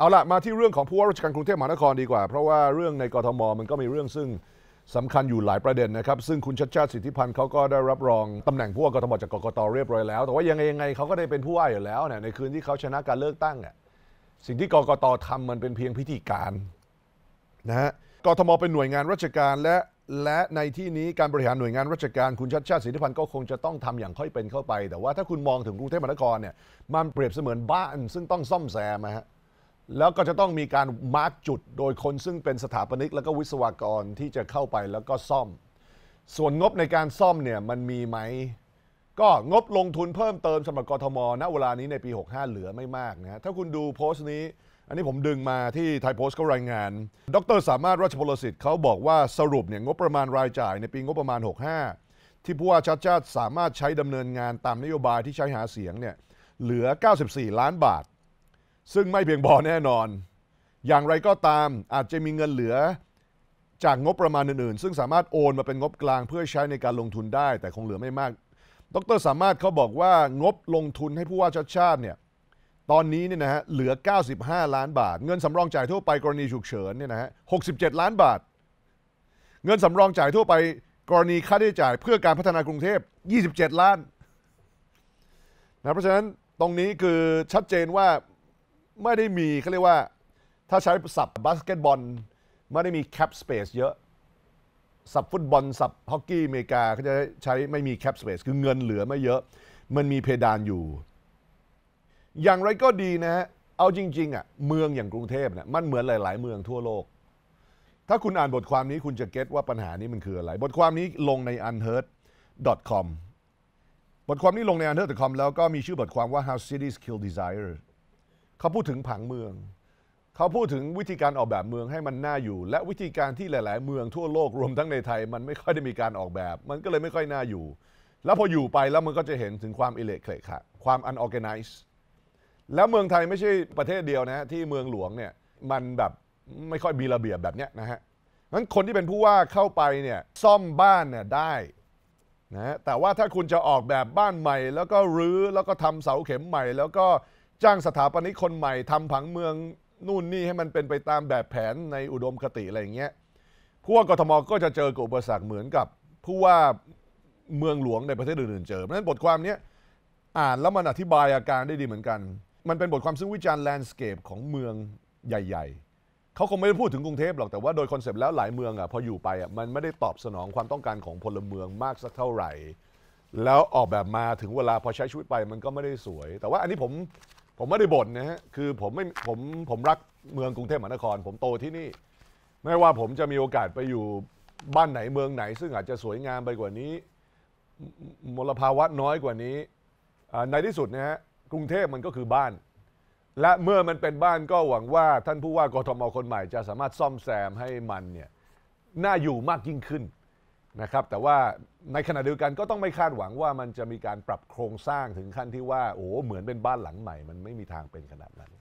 เอาละมาที่เรื่องของผู้ว่าราชการกรุงเทพมหานครดีกว่า เพราะว่าเรื่องในกรทมมันก็มีเรื่องซึ่งสำคัญอยู่หลายประเด็นนะครับ ซึ่งคุณชัดชาติสิทธิพันธ์เขาก็ได้รับรองตำแหน่งผู้ว่ากรทมจากกกตเรียบร้อยแล้ว แต่ว่ายังไงยังไงเขาก็ได้เป็นผู้ว่าอยู่แล้วเนี่ยในคืนที่เขาชนะการเลือกตั้งเนี่ยสิ่งที่กกตทำมันเป็นเพียงพิธีการนะฮะกทมเป็นหน่วยงานราชการและและในที่นี้การบริหารหน่วยงานราชการ คุณชัดชาติสิทธิพันธ์ก็คงจะต้องทำอย่างค่อยเป็นเข้าไป แต่ว่าถ้าคุณมองถึงกรุงเทพมหานครเนี่ยมันเปรียบเสมือนบ้านซึ่งต้องซ่อมแซมนะฮะแล้วก็จะต้องมีการมาร์กจุดโดยคนซึ่งเป็นสถาปนิก แล้วก็วิศวกรที่จะเข้าไปแล้วก็ซ่อม ส่วนงบในการซ่อมเนี่ยมันมีไหม ก็งบลงทุนเพิ่มเติมสำหรับกทมณเวลานี้ในปี 65 เหลือไม่มากนะถ้าคุณดูโพสต์นี้ อันนี้ผมดึงมาที่ไทยโพสต์เขารายงานดร สามารถราชพลสิทธิ์เขาบอกว่าสรุปเนี่ยงบประมาณรายจ่าย ในปีงบประมาณ 65 ที่ผู้ว่าชัดชาติสามารถใช้ดำเนินงานตามนโยบายที่ใช้หาเสียงเนี่ยเหลือ 94 ล้านบาทซึ่งไม่เพียงพอแน่นอน อย่างไรก็ตาม อาจจะมีเงินเหลือจากงบประมาณอื่นๆ ซึ่งสามารถโอนมาเป็นงบกลางเพื่อใช้ในการลงทุนได้ แต่คงเหลือไม่มาก ดร สามารถเขาบอกว่างบลงทุนให้ผู้ว่าชาติชาติเนี่ย ตอนนี้เนี่ยนะฮะ เหลือ 95 ล้านบาท เงินสำรองจ่ายทั่วไปกรณีฉุกเฉินเนี่ยนะฮะ 67 ล้านบาท เงินสำรองจ่ายทั่วไปกรณีค่าใช้จ่ายเพื่อการพัฒนากรุงเทพ 27 ล้าน นะ เพราะฉะนั้น ตรงนี้คือชัดเจนว่าไม่ได้มีเขาเรียกว่าถ้าใช้สับบาสเกตบอลไม่ได้มีแคปสเปซเยอะ สับฟุตบอล สับฮอกกี้อเมริกาเขาจะใช้ไม่มีแคปสเปซคือเงินเหลือไม่เยอะ มันมีเพดานอยู่ อย่างไรก็ดีนะฮะเอาจริงๆอ่ะเมืองอย่างกรุงเทพเนี่ยมันเหมือนหลาย ๆ เมืองทั่วโลก ถ้าคุณอ่านบทความนี้คุณจะเก็ตว่าปัญหานี้มันคืออะไร บทความนี้ลงใน unheard.com บทความนี้ลงใน unheard.com แล้วก็มีชื่อบทความว่า how cities kill desire เขาพูดถึงผังเมือง เขาพูดถึงวิธีการออกแบบเมืองให้มันน่าอยู่ และวิธีการที่หลาย ๆ เมืองทั่วโลกรวมทั้งในไทย มันไม่ค่อยได้มีการออกแบบ มันก็เลยไม่ค่อยน่าอยู่ แล้วพออยู่ไปแล้วมันก็จะเห็นถึงความอิเล็กเคะค่ะความอันออแกไนซ์ แล้วเมืองไทยไม่ใช่ประเทศเดียวนะที่เมืองหลวงเนี่ยมันแบบไม่ค่อยมีระเบียบแบบเนี้ยนะฮะงั้นคนที่เป็นผู้ว่าเข้าไปเนี่ยซ่อมบ้านเนี่ยได้นะ แต่ว่าถ้าคุณจะออกแบบบ้านใหม่ แล้วก็รื้อแล้วก็ทำเสาเข็มใหม่แล้วก็จ้างสถาปนิกคนใหม่ทำผังเมือง นู่นนี่ ให้มันเป็นไปตามแบบแผนในอุดมคติ อะไรอย่างเงี้ย ผู้ว่ากทมก็จะเจอกับอุปสรรคเหมือนกับ ผู้ว่าเมืองหลวงในประเทศอื่นๆ เจอ เพราะฉะนั้นบทความนี้อ่านแล้วมันอธิบายอาการได้ดีเหมือนกัน มันเป็นบทความซึ่งวิจารณ์แลนด์สเคปของเมืองใหญ่ๆ เขาคงไม่ได้พูดถึงกรุงเทพหรอก แต่ว่าโดยคอนเซปต์แล้วหลายเมืองอ่ะพออยู่ไปอ่ะมันไม่ได้ตอบสนองความต้องการของพลเมืองมากสักเท่าไหร่ แล้วออกแบบมาถึงเวลาพอใช้ชีวิตไปมันก็ไม่ได้สวย แต่ว่าอันนี้ผมผมไม่ได้บ่นนะฮะ คือผมไม่ ผม ผมรักเมืองกรุงเทพมหานคร ผมโตที่นี่ ไม่ว่าผมจะมีโอกาสไปอยู่บ้านไหนเมืองไหน ซึ่งอาจจะสวยงามไปกว่านี้ มลภาวะน้อยกว่านี้ ในที่สุดนะฮะ กรุงเทพมันก็คือบ้าน และเมื่อมันเป็นบ้านก็หวังว่าท่านผู้ว่ากทมคนใหม่ จะสามารถซ่อมแซมให้มันเนี่ย น่าอยู่มากยิ่งขึ้นนะครับแต่ว่าในขณะเดียวกันก็ต้องไม่คาดหวังว่ามันจะมีการปรับโครงสร้างถึงขั้นที่ว่า โอ้เหมือนเป็นบ้านหลังใหม่ มันไม่มีทางเป็นขนาดนั้น